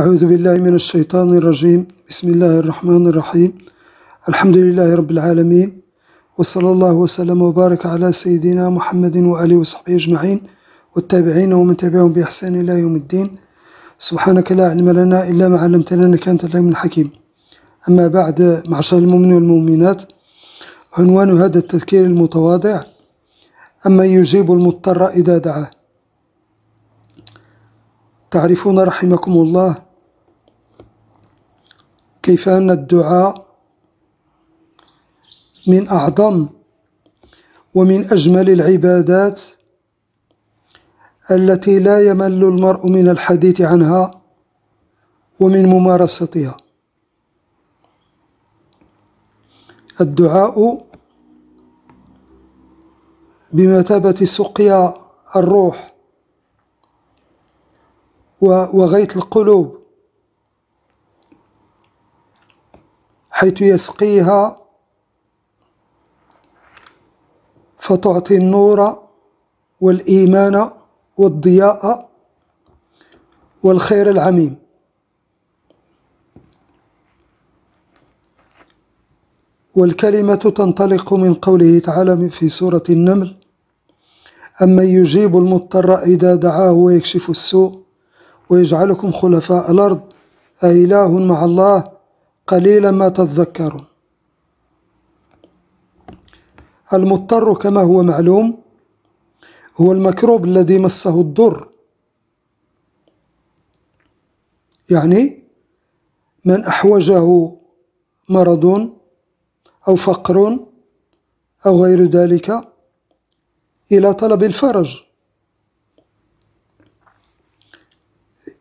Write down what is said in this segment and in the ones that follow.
أعوذ بالله من الشيطان الرجيم بسم الله الرحمن الرحيم الحمد لله رب العالمين وصلى الله وسلم وبارك على سيدنا محمد وآله وصحبه أجمعين والتابعين ومن تبعهم بإحسان إلى يوم الدين سبحانك لا علم لنا إلا ما علمتنا إنك أنت العليم الحكيم أما بعد معشر المؤمنين والمؤمنات عنوان هذا التذكير المتواضع أما يجيب المضطر إذا دعاه تعرفون رحمكم الله كيف أن الدعاء من أعظم ومن أجمل العبادات التي لا يمل المرء من الحديث عنها ومن ممارستها الدعاء بمثابة سقيا الروح وغيث القلوب حيث يسقيها فتعطي النور والإيمان والضياء والخير العميم والكلمة تنطلق من قوله تعالى في سورة النمل أمن يجيب المضطر إذا دعاه ويكشف السوء ويجعلكم خلفاء الأرض أإله مع الله قليلا ما تتذكرون المضطر كما هو معلوم هو المكروب الذي مسه الضر يعني من أحوجه مرض أو فقر أو غير ذلك إلى طلب الفرج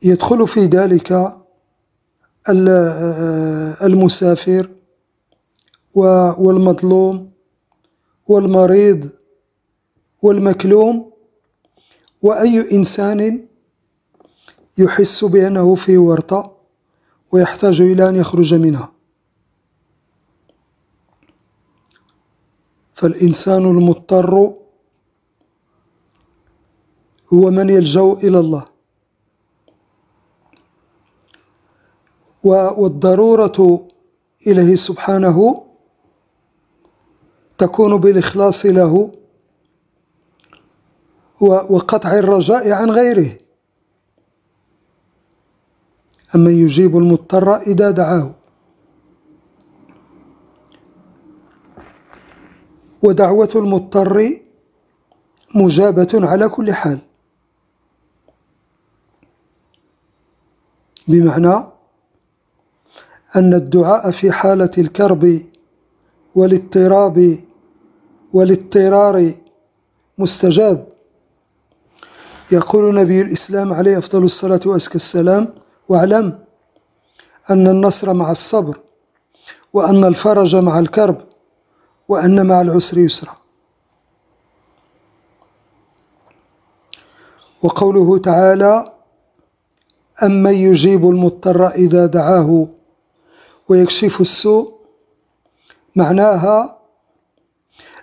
يدخل في ذلك آه، المسافر والمظلوم والمريض والمكلوم وأي إنسان يحس بأنه في ورطة ويحتاج إلى أن يخرج منها فالإنسان المضطر هو من يلجأ إلى الله والضرورة إليه سبحانه تكون بالإخلاص له وقطع الرجاء عن غيره أمن يجيب المضطر إذا دعاه ودعوة المضطر مجابة على كل حال بمعنى أن الدعاء في حالة الكرب والاضطراب والاضطرار مستجاب يقول نبي الإسلام عليه أفضل الصلاة وأزكى السلام واعلم أن النصر مع الصبر وأن الفرج مع الكرب وأن مع العسر يسرا وقوله تعالى أمن يجيب المضطر إذا دعاه ويكشف السوء معناها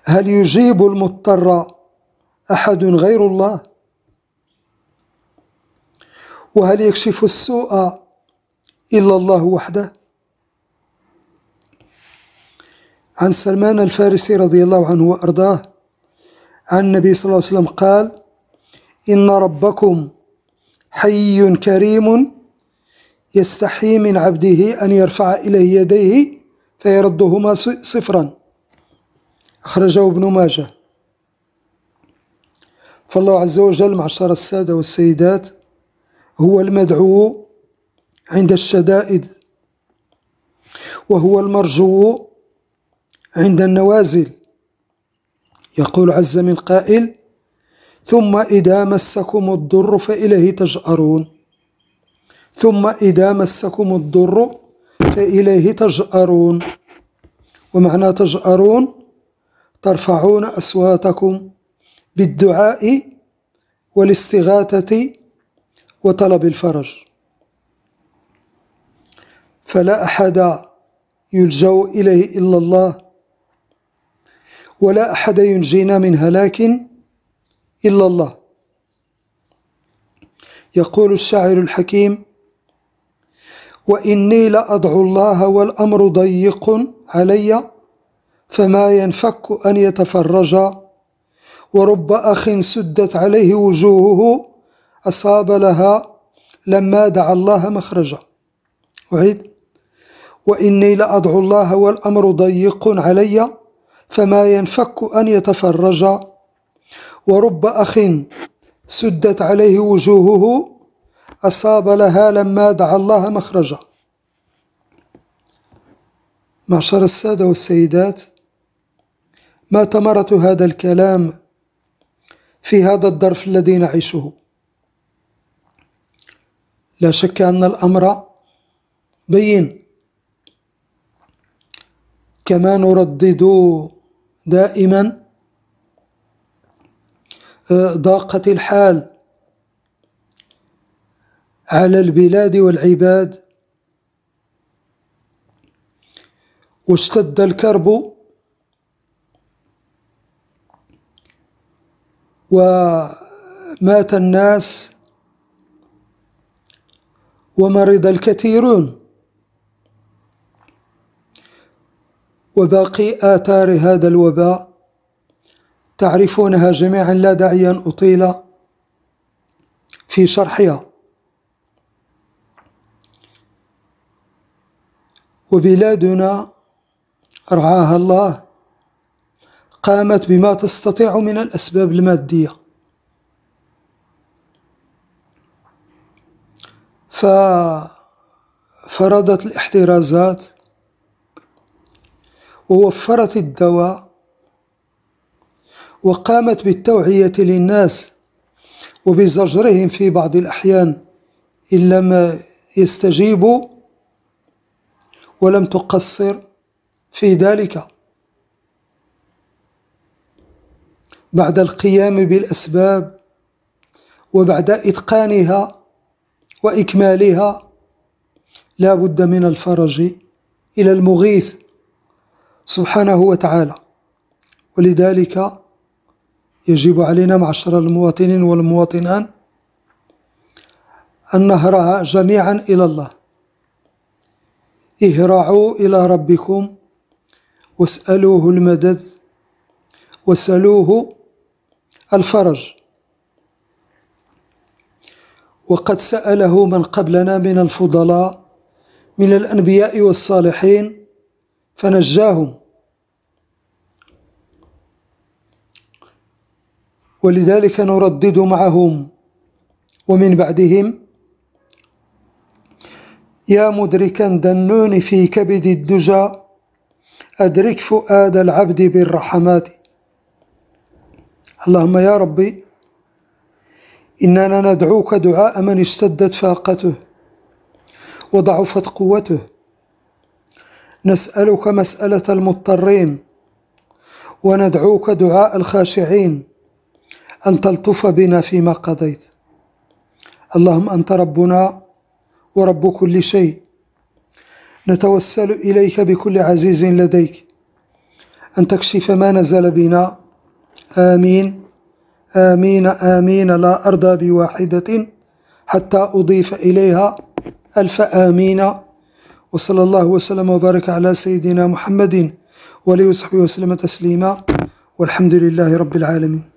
هل يجيب المضطر أحد غير الله وهل يكشف السوء إلا الله وحده عن سلمان الفارسي رضي الله عنه وأرضاه عن النبي صلى الله عليه وسلم قال إن ربكم حي كريم يستحي من عبده أن يرفع إليه يديه فيردهما صفرا أخرجه ابن ماجه فالله عز وجل معشر السادة والسيدات هو المدعو عند الشدائد وهو المرجو عند النوازل يقول عز من قائل ثم إذا مسكم الضر فإليه تجأرون ثم إذا مسكم الضر فإليه تجأرون ومعنى تجأرون ترفعون أصواتكم بالدعاء والاستغاثة وطلب الفرج فلا أحد يلجأ إليه إلا الله ولا أحد ينجينا من هلاك إلا الله يقول الشاعر الحكيم وإني لأدعو الله والأمر ضيق علي فما ينفك أن يتفرج ورب أخ سدت عليه وجوهه أصاب لها لما دعا الله مخرجا أعيد وإني لأدعو الله والأمر ضيق علي فما ينفك أن يتفرج ورب أخ سدت عليه وجوهه أصاب لها لما دعا الله مخرجا معشر السادة والسيدات ما ثمرة هذا الكلام في هذا الظرف الذي نعيشه لا شك أن الأمر بين كما نردد دائما آه، ضاقت الحال على البلاد والعباد واشتد الكرب ومات الناس ومرض الكثيرون وباقي آثار هذا الوباء تعرفونها جميعا لا داعي أن أطيل في شرحها وبلادنا رعاها الله قامت بما تستطيع من الأسباب المادية ففرضت الاحترازات ووفرت الدواء وقامت بالتوعية للناس وبزجرهم في بعض الأحيان إن لم يستجيبوا ولم تقصر في ذلك بعد القيام بالأسباب وبعد إتقانها وإكمالها لا بد من الفرج إلى المغيث سبحانه وتعالى ولذلك يجب علينا معشر المواطنين والمواطنان أن نهرها جميعا إلى الله اهرعوا إلى ربكم واسألوه المدد واسألوه الفرج وقد سأله من قبلنا من الفضلاء من الأنبياء والصالحين فنجاهم ولذلك نردد معهم ومن بعدهم يا مدركا دنون في كبد الدجى أدرك فؤاد العبد بالرحمات اللهم يا ربي إننا ندعوك دعاء من اشتدت فاقته وضعفت قوته نسألك مسألة المضطرين وندعوك دعاء الخاشعين أن تلطف بنا فيما قضيت اللهم أنت ربنا ورب كل شيء نتوسل إليك بكل عزيز لديك أن تكشف ما نزل بنا آمين آمين آمين لا أرضى بواحدة حتى أضيف إليها ألف آمين وصلى الله وسلم وبارك على سيدنا محمد وآله وصحبه وسلم تسليما والحمد لله رب العالمين